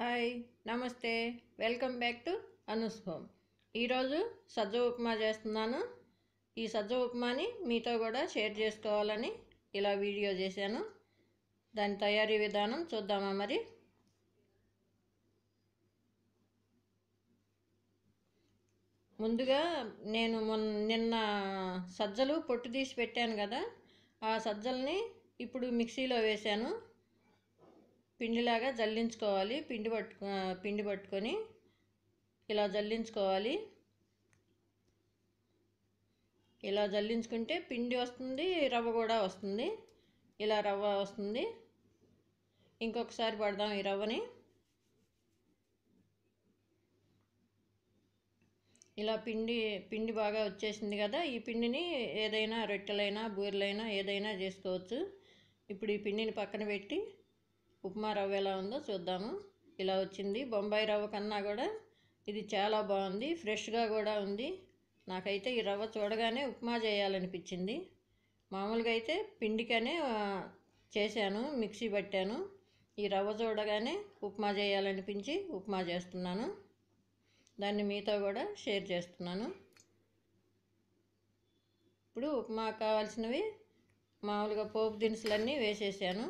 hi నమస్తే welcome back to అనుస్ home ఈరోజు సజ్జ ఉప్మా చేస్తున్నాను ఈ సజ్జ ఉప్మాని మీతో కూడా షేర్ చేసుకోవాలని ఇలా వీడియో చేశాను దాని తయారీ విధానం చూద్దామా మరి ముందుగా నేను మొన్న నిన్న సజ్జలు పొట్టు తీసి పెట్టాను కదా ఆ సజ్జల్ని ఇప్పుడు మిక్సీలో వేశాను పిండిలాగా జల్లించుకోవాలి పిండి పట్టు పిండి పట్టుకొని ఇలా జల్లించుకోవాలి ఇలా జల్లించుకుంటే పిండి వస్తుంది రవ్వ కూడా వస్తుంది ఇలా రవ్వ వస్తుంది ఇంకొకసారి పడదాం ఈ రవ్వని ఇలా పిండి పిండి బాగా వచ్చేసింది కదా ఈ పిండిని ఏదైనా రొట్టెలైనా బూరెలైనా ఏదైనా చేసుకోవచ్చు ఇప్పుడు ఈ పిండిని పక్కన పెట్టి ఉప్మా రవ్వ ఎలా ఉందో చూద్దాము ఇలా వచ్చింది బొంబాయి రవ్వ కన్నా కూడా ఇది చాలా బాగుంది ఫ్రెష్గా కూడా ఉంది నాకైతే ఈ రవ్వ చూడగానే ఉప్మా చేయాలనిపించింది మామూలుగా అయితే పిండికనే చేశాను మిక్సీ పట్టాను ఈ రవ్వ చూడగానే ఉప్మా చేయాలనిపించి ఉప్మా చేస్తున్నాను దాన్ని మీతో కూడా షేర్ చేస్తున్నాను ఇప్పుడు ఉప్మా కావాల్సినవి మామూలుగా పోపు దినుసులన్నీ వేసేసాను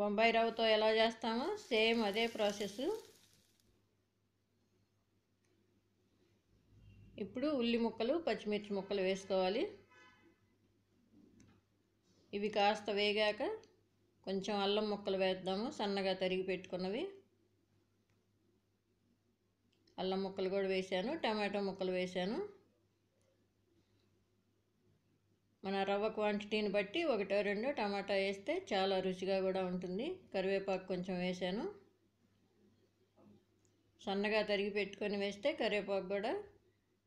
బొంబాయి రవ్వతో ఎలా చేస్తామో సేమ్ అదే ప్రాసెస్ ఇప్పుడు ఉల్లి ముక్కలు పచ్చిమిర్చి ముక్కలు వేసుకోవాలి ఇవి కాస్త వేగాక కొంచెం అల్లం ముక్కలు వేద్దాము సన్నగా తరిగి పెట్టుకున్నవి అల్లం ముక్కలు కూడా వేశాను టమాటో ముక్కలు వేశాను మన రవ్వ క్వాంటిటీని బట్టి ఒకటో రెండో టమాటా వేస్తే చాలా రుచిగా కూడా ఉంటుంది కరివేపాకు కొంచెం వేసాను సన్నగా తరిగి పెట్టుకొని వేస్తే కరివేపాకు కూడా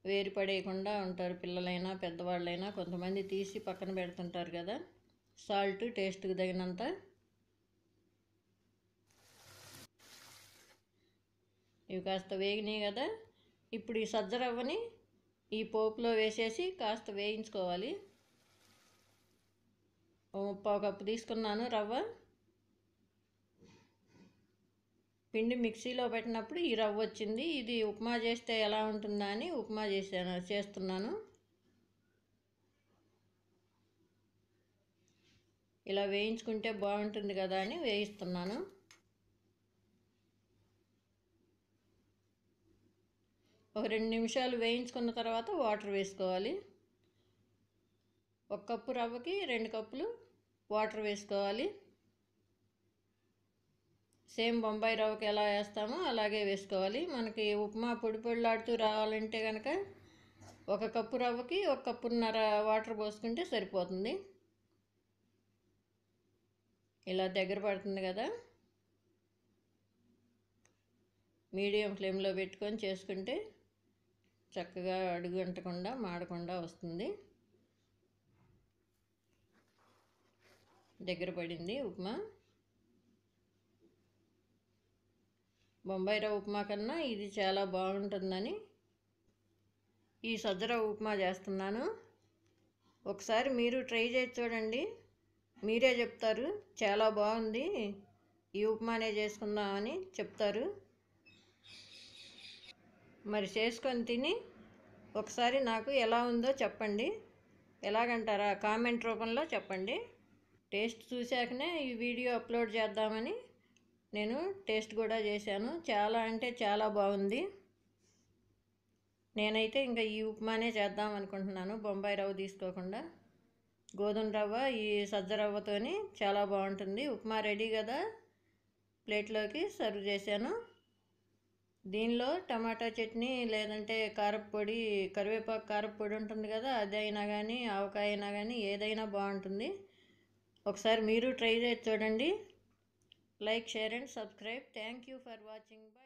వేరు పడేయకుండా ఉంటారు పిల్లలైనా పెద్దవాళ్ళైనా కొంతమంది తీసి పక్కన పెడుతుంటారు కదా సాల్ట్ టేస్ట్కి తగినంత ఇవి కాస్త వేగినాయి కదా ఇప్పుడు ఈ సజ్జరవ్వని ఈ పోపులో వేసేసి కాస్త వేయించుకోవాలి పావు కప్పు తీసుకున్నాను రవ్వ పిండి మిక్సీలో పెట్టినప్పుడు ఈ రవ్వ వచ్చింది ఇది ఉప్మా చేస్తే ఎలా ఉంటుందా అని ఉప్మా చేసాను చేస్తున్నాను ఇలా వేయించుకుంటే బాగుంటుంది కదా అని వేయిస్తున్నాను ఒక రెండు నిమిషాలు వేయించుకున్న తర్వాత వాటర్ వేసుకోవాలి ఒక కప్పు రవ్వకి రెండు కప్పులు వాటర్ వేసుకోవాలి సేమ్ బొంబాయి రవ్వకి ఎలా వేస్తామో అలాగే వేసుకోవాలి మనకి ఉప్మా పొడి పొడిలాడుతూ రావాలంటే కనుక ఒక కప్పు రవ్వకి ఒక కప్పున్నర వాటర్ పోసుకుంటే సరిపోతుంది ఇలా దగ్గర పడుతుంది కదా మీడియం ఫ్లేమ్లో పెట్టుకొని చేసుకుంటే చక్కగా అడుగు అంటకుండా మాడకుండా వస్తుంది దగ్గర పడింది ఉప్మా బొంబాయిరావు ఉప్మా కన్నా ఇది చాలా బాగుంటుందని ఈ సజ్జరావు ఉప్మా చేస్తున్నాను ఒకసారి మీరు ట్రై చేసి చూడండి మీరే చెప్తారు చాలా బాగుంది ఈ ఉప్మానే చేసుకుందామని చెప్తారు మరి చేసుకొని తిని ఒకసారి నాకు ఎలా ఉందో చెప్పండి ఎలాగంటారా కామెంట్ రూపంలో చెప్పండి టేస్ట్ చూశాకనే ఈ వీడియో అప్లోడ్ చేద్దామని నేను టేస్ట్ కూడా చేశాను చాలా అంటే చాలా బాగుంది నేనైతే ఇంకా ఈ ఉప్మానే చేద్దాం అనుకుంటున్నాను బొంబాయి రవ్వ తీసుకోకుండా గోధుమ రవ్వ ఈ సజ్జ చాలా బాగుంటుంది ఉప్మా రెడీ కదా ప్లేట్లోకి సర్వ్ చేశాను దీనిలో టమాటా చట్నీ లేదంటే కారపొడి కరివేపాకు కారపొడి ఉంటుంది కదా అది అయినా కానీ ఆవకాయ అయినా కానీ ఏదైనా బాగుంటుంది ఒకసారి మీరు ట్రై చేసి చూడండి like share and subscribe thank you for watching